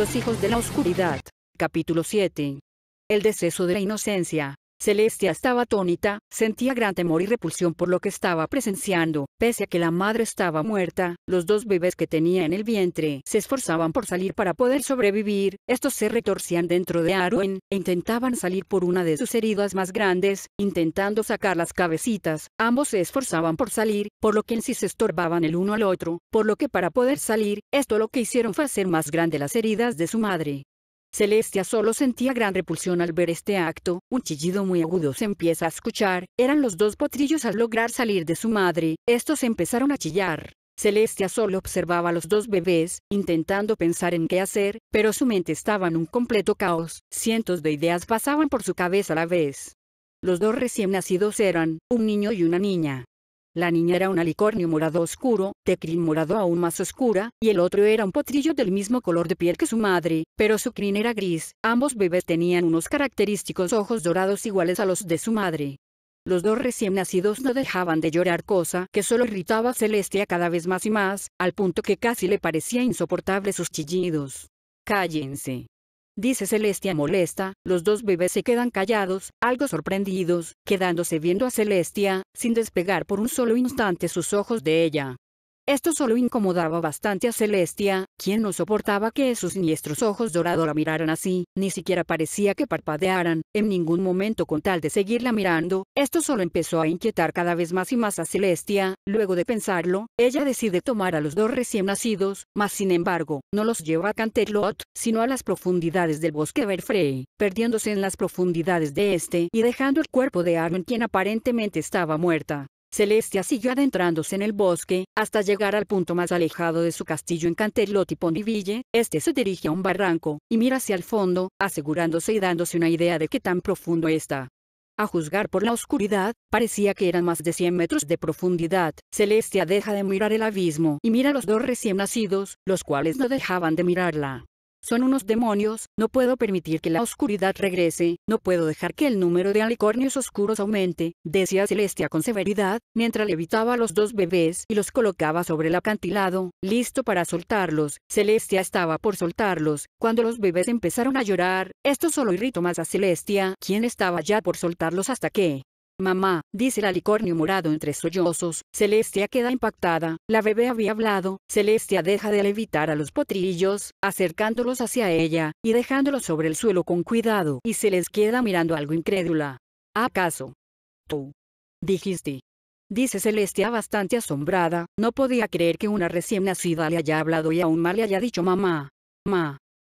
Los hijos de la oscuridad. Capítulo 7. El deceso de la inocencia. Celestia estaba atónita, sentía gran temor y repulsión por lo que estaba presenciando, pese a que la madre estaba muerta, los dos bebés que tenía en el vientre se esforzaban por salir para poder sobrevivir, estos se retorcían dentro de Arwen, e intentaban salir por una de sus heridas más grandes, intentando sacar las cabecitas, ambos se esforzaban por salir, por lo que en sí se estorbaban el uno al otro, por lo que para poder salir, esto lo que hicieron fue hacer más grande las heridas de su madre. Celestia solo sentía gran repulsión al ver este acto, un chillido muy agudo se empieza a escuchar, eran los dos potrillos al lograr salir de su madre, estos empezaron a chillar. Celestia solo observaba a los dos bebés, intentando pensar en qué hacer, pero su mente estaba en un completo caos, cientos de ideas pasaban por su cabeza a la vez. Los dos recién nacidos eran, un niño y una niña. La niña era un alicornio morado oscuro, tecrin morado aún más oscura, y el otro era un potrillo del mismo color de piel que su madre, pero su crin era gris. Ambos bebés tenían unos característicos ojos dorados iguales a los de su madre. Los dos recién nacidos no dejaban de llorar cosa que solo irritaba a Celestia cada vez más y más, al punto que casi le parecía insoportable sus chillidos. Cállense, dice Celestia molesta, los dos bebés se quedan callados, algo sorprendidos, quedándose viendo a Celestia, sin despegar por un solo instante sus ojos de ella. Esto solo incomodaba bastante a Celestia, quien no soportaba que esos siniestros ojos dorados la miraran así, ni siquiera parecía que parpadearan, en ningún momento con tal de seguirla mirando, esto solo empezó a inquietar cada vez más y más a Celestia, luego de pensarlo, ella decide tomar a los dos recién nacidos, mas sin embargo, no los lleva a Canterlot, sino a las profundidades del bosque Verfrey, perdiéndose en las profundidades de este y dejando el cuerpo de Armin quien aparentemente estaba muerta. Celestia siguió adentrándose en el bosque, hasta llegar al punto más alejado de su castillo en Canterlot y Pondiville, este se dirige a un barranco, y mira hacia el fondo, asegurándose y dándose una idea de qué tan profundo está. A juzgar por la oscuridad, parecía que eran más de 100 metros de profundidad. Celestia deja de mirar el abismo y mira a los dos recién nacidos, los cuales no dejaban de mirarla. Son unos demonios, no puedo permitir que la oscuridad regrese, no puedo dejar que el número de alicornios oscuros aumente, decía Celestia con severidad, mientras levitaba a los dos bebés y los colocaba sobre el acantilado, listo para soltarlos. Celestia estaba por soltarlos, cuando los bebés empezaron a llorar, esto solo irritó más a Celestia, quien estaba ya por soltarlos hasta que, Mamá, dice la licornio morado entre sollozos, Celestia queda impactada, la bebé había hablado, Celestia deja de levitar a los potrillos, acercándolos hacia ella, y dejándolos sobre el suelo con cuidado, y se les queda mirando algo incrédula. ¿Acaso? Tú. Dijiste. Dice Celestia bastante asombrada, no podía creer que una recién nacida le haya hablado y aún más le haya dicho mamá. Ma.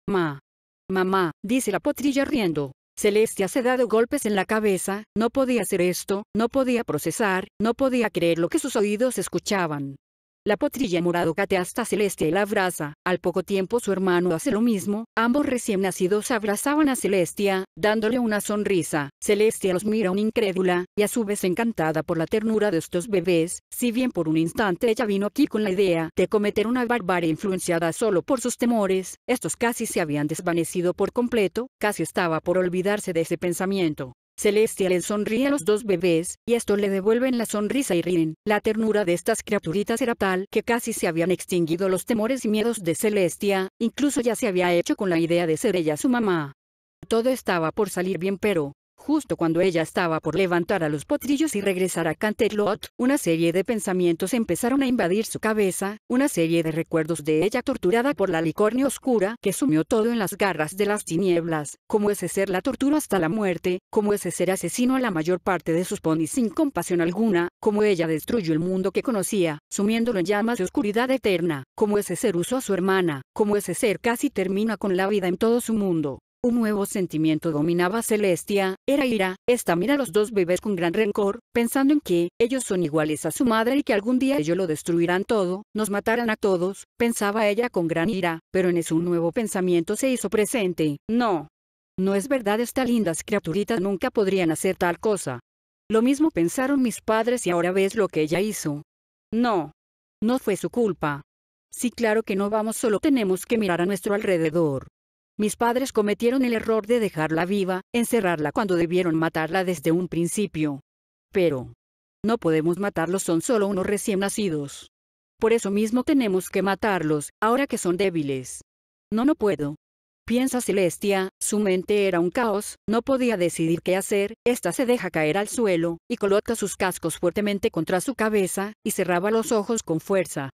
Ma. Mamá, dice la potrilla riendo. Celestia se ha dado golpes en la cabeza, no podía hacer esto, no podía procesar, no podía creer lo que sus oídos escuchaban. La potrilla cate hasta Celestia y la abraza, al poco tiempo su hermano hace lo mismo, ambos recién nacidos abrazaban a Celestia, dándole una sonrisa, Celestia los mira un incrédula, y a su vez encantada por la ternura de estos bebés, si bien por un instante ella vino aquí con la idea de cometer una barbarie influenciada solo por sus temores, estos casi se habían desvanecido por completo, casi estaba por olvidarse de ese pensamiento. Celestia le sonríe a los dos bebés, y esto le devuelven la sonrisa y ríen. La ternura de estas criaturitas era tal que casi se habían extinguido los temores y miedos de Celestia, incluso ya se había hecho con la idea de ser ella su mamá. Todo estaba por salir bien pero, Justo cuando ella estaba por levantar a los potrillos y regresar a Canterlot, una serie de pensamientos empezaron a invadir su cabeza, una serie de recuerdos de ella torturada por la licornia oscura que sumió todo en las garras de las tinieblas, como ese ser la tortura hasta la muerte, como ese ser asesino a la mayor parte de sus ponis sin compasión alguna, como ella destruyó el mundo que conocía, sumiéndolo en llamas de oscuridad eterna, como ese ser usó a su hermana, como ese ser casi termina con la vida en todo su mundo, un nuevo sentimiento dominaba Celestia, era ira, esta mira a los dos bebés con gran rencor, pensando en que, ellos son iguales a su madre y que algún día ellos lo destruirán todo, nos matarán a todos, pensaba ella con gran ira, pero en eso un nuevo pensamiento se hizo presente, no. No es verdad estas lindas criaturitas nunca podrían hacer tal cosa. Lo mismo pensaron mis padres y ahora ves lo que ella hizo. No. No fue su culpa. Sí claro que no vamos solo tenemos que mirar a nuestro alrededor. Mis padres cometieron el error de dejarla viva, encerrarla cuando debieron matarla desde un principio. Pero... No podemos matarlos, son solo unos recién nacidos. Por eso mismo tenemos que matarlos, ahora que son débiles. No, no puedo. Piensa Celestia, su mente era un caos, no podía decidir qué hacer, esta se deja caer al suelo, y coloca sus cascos fuertemente contra su cabeza, y cerraba los ojos con fuerza.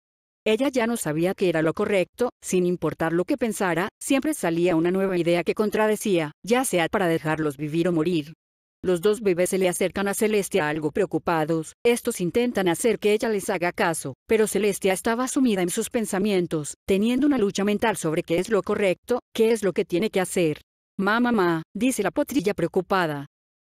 Ella ya no sabía qué era lo correcto, sin importar lo que pensara, siempre salía una nueva idea que contradecía, ya sea para dejarlos vivir o morir. Los dos bebés se le acercan a Celestia algo preocupados, estos intentan hacer que ella les haga caso, pero Celestia estaba sumida en sus pensamientos, teniendo una lucha mental sobre qué es lo correcto, qué es lo que tiene que hacer. Mamá, mamá, dice la potrilla preocupada.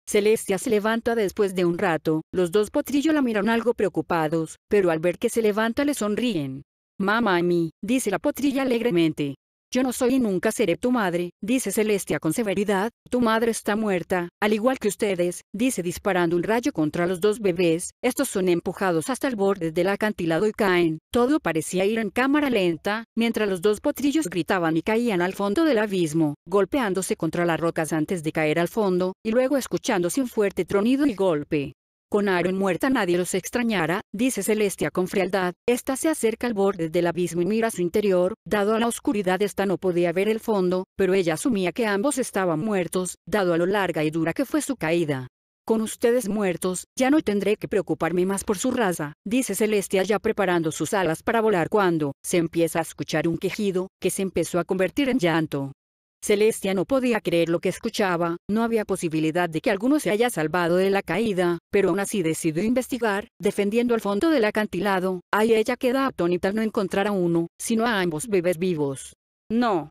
Celestia se levanta después de un rato, los dos potrillos la miran algo preocupados, pero al ver que se levanta le sonríen. Mamá a mí, dice la potrilla alegremente. Yo no soy y nunca seré tu madre, dice Celestia con severidad, tu madre está muerta, al igual que ustedes, dice disparando un rayo contra los dos bebés, estos son empujados hasta el borde del acantilado y caen, todo parecía ir en cámara lenta, mientras los dos potrillos gritaban y caían al fondo del abismo, golpeándose contra las rocas antes de caer al fondo, y luego escuchándose un fuerte tronido y golpe. Con Aaron muerta nadie los extrañará, dice Celestia con frialdad, esta se acerca al borde del abismo y mira su interior, dado a la oscuridad esta no podía ver el fondo, pero ella asumía que ambos estaban muertos, dado a lo larga y dura que fue su caída. Con ustedes muertos, ya no tendré que preocuparme más por su raza, dice Celestia ya preparando sus alas para volar cuando, se empieza a escuchar un quejido, que se empezó a convertir en llanto. Celestia no podía creer lo que escuchaba, no había posibilidad de que alguno se haya salvado de la caída, pero aún así decidió investigar, defendiendo al fondo del acantilado, ahí ella queda atónita al no encontrar a uno, sino a ambos bebés vivos. No.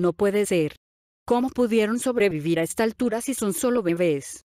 No puede ser. ¿Cómo pudieron sobrevivir a esta altura si son solo bebés?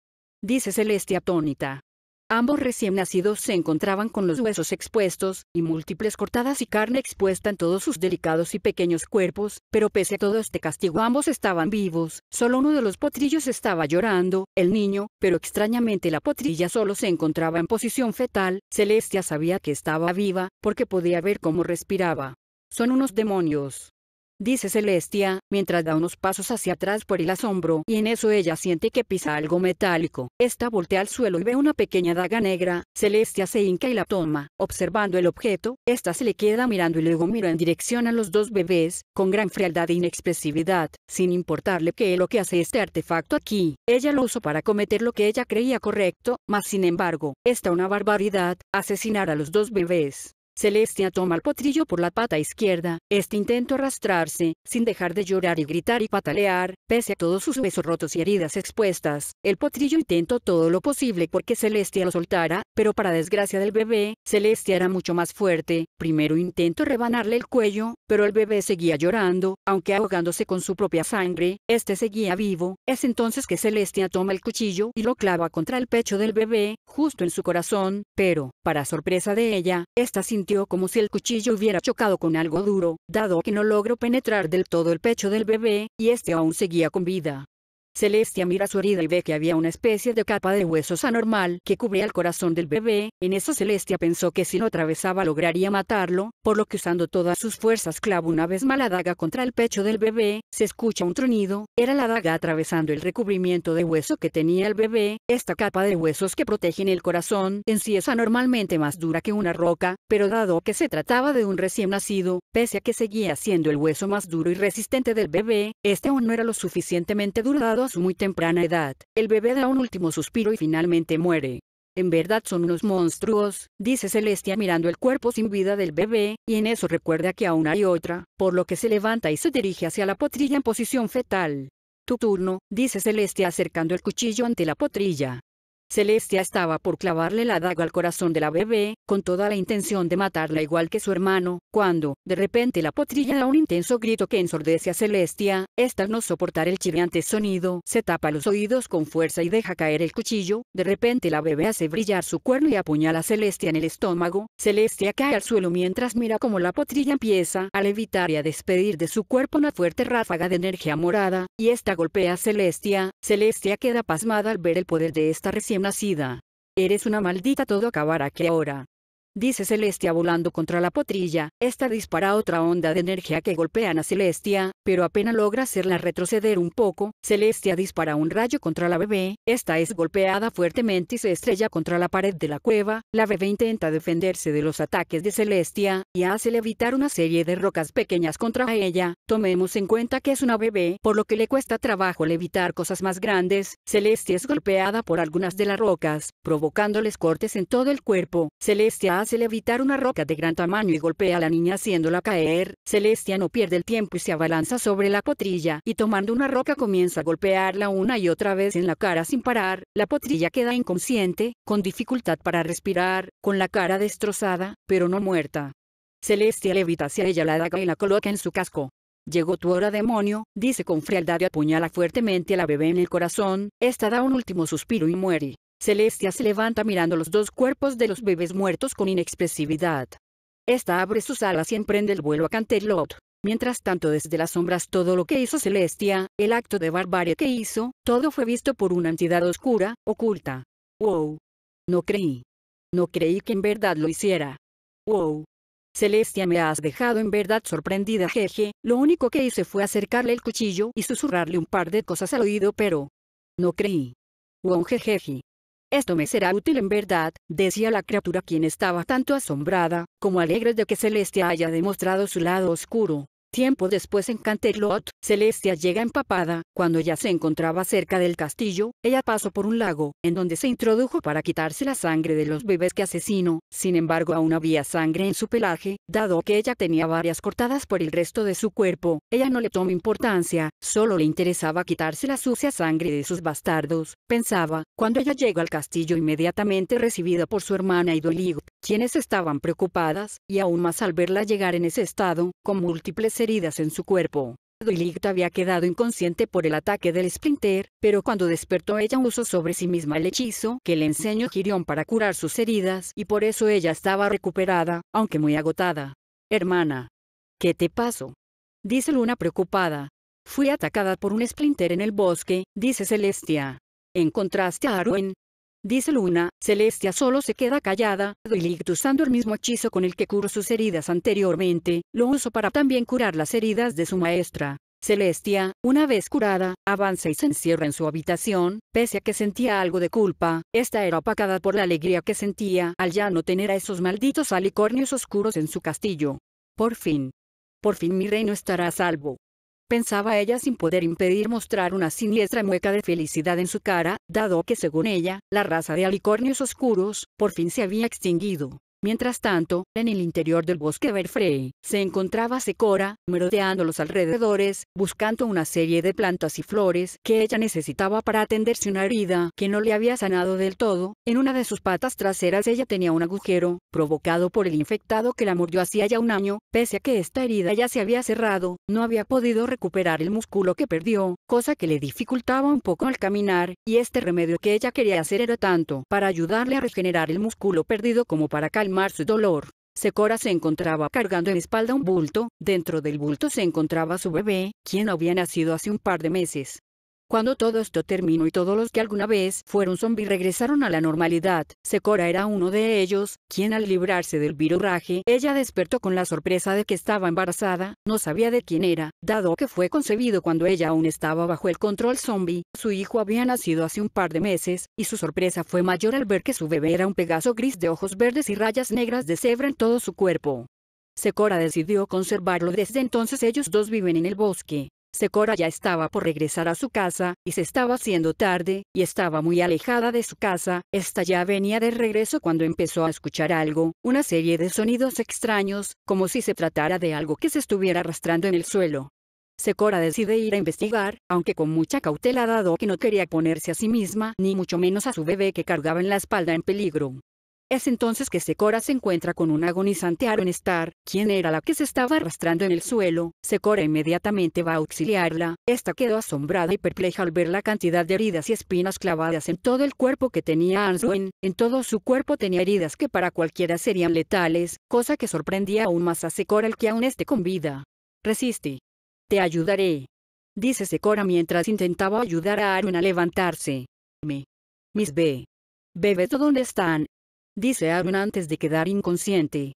Dice Celestia atónita. Ambos recién nacidos se encontraban con los huesos expuestos, y múltiples cortadas y carne expuesta en todos sus delicados y pequeños cuerpos, pero pese a todo este castigo ambos estaban vivos, solo uno de los potrillos estaba llorando, el niño, pero extrañamente la potrilla solo se encontraba en posición fetal, Celestia sabía que estaba viva, porque podía ver cómo respiraba. Son unos demonios dice Celestia, mientras da unos pasos hacia atrás por el asombro, y en eso ella siente que pisa algo metálico. Esta voltea al suelo y ve una pequeña daga negra, Celestia se hinca y la toma, observando el objeto, esta se le queda mirando y luego mira en dirección a los dos bebés, con gran frialdad e inexpresividad, sin importarle qué es lo que hace este artefacto aquí. Ella lo usó para cometer lo que ella creía correcto, mas sin embargo, esta una barbaridad, asesinar a los dos bebés. Celestia toma al potrillo por la pata izquierda, este intento arrastrarse, sin dejar de llorar y gritar y patalear, pese a todos sus huesos rotos y heridas expuestas, el potrillo intentó todo lo posible porque Celestia lo soltara, pero para desgracia del bebé, Celestia era mucho más fuerte, primero intentó rebanarle el cuello, pero el bebé seguía llorando, aunque ahogándose con su propia sangre, este seguía vivo, es entonces que Celestia toma el cuchillo y lo clava contra el pecho del bebé, justo en su corazón, pero, para sorpresa de ella, esta sin como si el cuchillo hubiera chocado con algo duro, dado que no logró penetrar del todo el pecho del bebé, y este aún seguía con vida. Celestia mira su herida y ve que había una especie de capa de huesos anormal que cubría el corazón del bebé, en eso Celestia pensó que si lo atravesaba lograría matarlo, por lo que usando todas sus fuerzas clava una vez más la daga contra el pecho del bebé, se escucha un tronido, era la daga atravesando el recubrimiento de hueso que tenía el bebé, esta capa de huesos que protegen el corazón en sí es anormalmente más dura que una roca, pero dado que se trataba de un recién nacido, pese a que seguía siendo el hueso más duro y resistente del bebé, este aún no era lo suficientemente durado su muy temprana edad, el bebé da un último suspiro y finalmente muere. En verdad son unos monstruos, dice Celestia mirando el cuerpo sin vida del bebé, y en eso recuerda que aún hay otra, por lo que se levanta y se dirige hacia la potrilla en posición fetal. Tu turno, dice Celestia acercando el cuchillo ante la potrilla. Celestia estaba por clavarle la daga al corazón de la bebé, con toda la intención de matarla igual que su hermano, cuando, de repente la potrilla da un intenso grito que ensordece a Celestia, esta al no soportar el chirriante sonido, se tapa los oídos con fuerza y deja caer el cuchillo, de repente la bebé hace brillar su cuerno y apuñala a Celestia en el estómago, Celestia cae al suelo mientras mira como la potrilla empieza a levitar y a despedir de su cuerpo una fuerte ráfaga de energía morada, y esta golpea a Celestia, Celestia queda pasmada al ver el poder de esta recién nacida. Eres una maldita todo acabará qué hora dice Celestia volando contra la potrilla, esta dispara otra onda de energía que golpean a Celestia, pero apenas logra hacerla retroceder un poco, Celestia dispara un rayo contra la bebé, esta es golpeada fuertemente y se estrella contra la pared de la cueva, la bebé intenta defenderse de los ataques de Celestia, y hace levitar una serie de rocas pequeñas contra ella, tomemos en cuenta que es una bebé, por lo que le cuesta trabajo levitar cosas más grandes, Celestia es golpeada por algunas de las rocas, provocándoles cortes en todo el cuerpo, Celestia hace le levitar una roca de gran tamaño y golpea a la niña haciéndola caer, Celestia no pierde el tiempo y se abalanza sobre la potrilla, y tomando una roca comienza a golpearla una y otra vez en la cara sin parar, la potrilla queda inconsciente, con dificultad para respirar, con la cara destrozada, pero no muerta. Celestia levita hacia ella la daga y la coloca en su casco. Llegó tu hora demonio, dice con frialdad y apuñala fuertemente a la bebé en el corazón, esta da un último suspiro y muere. Celestia se levanta mirando los dos cuerpos de los bebés muertos con inexpresividad. Esta abre sus alas y emprende el vuelo a Canterlot. Mientras tanto desde las sombras todo lo que hizo Celestia, el acto de barbarie que hizo, todo fue visto por una entidad oscura, oculta. Wow. No creí. No creí que en verdad lo hiciera. Wow. Celestia me has dejado en verdad sorprendida jeje, lo único que hice fue acercarle el cuchillo y susurrarle un par de cosas al oído pero... No creí. Wow jejeje. Esto me será útil en verdad, decía la criatura quien estaba tanto asombrada, como alegre de que Celestia haya demostrado su lado oscuro, Tiempo después en Canterlot, Celestia llega empapada, cuando ya se encontraba cerca del castillo, ella pasó por un lago, en donde se introdujo para quitarse la sangre de los bebés que asesinó, sin embargo aún había sangre en su pelaje, dado que ella tenía varias cortadas por el resto de su cuerpo, ella no le tomó importancia, solo le interesaba quitarse la sucia sangre de sus bastardos, pensaba, cuando ella llegó al castillo inmediatamente recibida por su hermana y Dolig, quienes estaban preocupadas, y aún más al verla llegar en ese estado, con múltiples heridas en su cuerpo. Doilicht había quedado inconsciente por el ataque del Splinter, pero cuando despertó ella usó sobre sí misma el hechizo que le enseñó Girión para curar sus heridas y por eso ella estaba recuperada, aunque muy agotada. Hermana. ¿Qué te pasó? Dice Luna preocupada. Fui atacada por un Splinter en el bosque, dice Celestia. ¿Encontraste a Arwen? Dice Luna, Celestia solo se queda callada, Lilith usando el mismo hechizo con el que curó sus heridas anteriormente, lo uso para también curar las heridas de su maestra. Celestia, una vez curada, avanza y se encierra en su habitación, pese a que sentía algo de culpa, esta era opacada por la alegría que sentía al ya no tener a esos malditos alicornios oscuros en su castillo. Por fin. Por fin mi reino estará a salvo pensaba ella sin poder impedir mostrar una siniestra mueca de felicidad en su cara, dado que según ella, la raza de alicornios oscuros, por fin se había extinguido. Mientras tanto, en el interior del bosque Berfrey, se encontraba Secora, merodeando los alrededores, buscando una serie de plantas y flores que ella necesitaba para atenderse una herida que no le había sanado del todo. En una de sus patas traseras ella tenía un agujero, provocado por el infectado que la mordió hacía ya un año, pese a que esta herida ya se había cerrado, no había podido recuperar el músculo que perdió, cosa que le dificultaba un poco al caminar, y este remedio que ella quería hacer era tanto para ayudarle a regenerar el músculo perdido como para calmar mar su dolor. Secora se encontraba cargando en espalda un bulto, dentro del bulto se encontraba su bebé, quien había nacido hace un par de meses. Cuando todo esto terminó y todos los que alguna vez fueron zombies regresaron a la normalidad, Secora era uno de ellos, quien al librarse del viruraje, ella despertó con la sorpresa de que estaba embarazada, no sabía de quién era, dado que fue concebido cuando ella aún estaba bajo el control zombie, su hijo había nacido hace un par de meses, y su sorpresa fue mayor al ver que su bebé era un pegaso gris de ojos verdes y rayas negras de cebra en todo su cuerpo. Secora decidió conservarlo desde entonces ellos dos viven en el bosque, Secora ya estaba por regresar a su casa, y se estaba haciendo tarde, y estaba muy alejada de su casa, esta ya venía de regreso cuando empezó a escuchar algo, una serie de sonidos extraños, como si se tratara de algo que se estuviera arrastrando en el suelo. Secora decide ir a investigar, aunque con mucha cautela dado que no quería ponerse a sí misma ni mucho menos a su bebé que cargaba en la espalda en peligro. Es entonces que Secora se encuentra con un agonizante Star, quien era la que se estaba arrastrando en el suelo. Secora inmediatamente va a auxiliarla. Esta quedó asombrada y perpleja al ver la cantidad de heridas y espinas clavadas en todo el cuerpo que tenía Answen. En todo su cuerpo tenía heridas que para cualquiera serían letales, cosa que sorprendía aún más a Secora el que aún esté con vida. Resiste. Te ayudaré. Dice Secora mientras intentaba ayudar a Arun a levantarse. Me. Mis B. Bebé, ¿dónde están? dice Aaron antes de quedar inconsciente.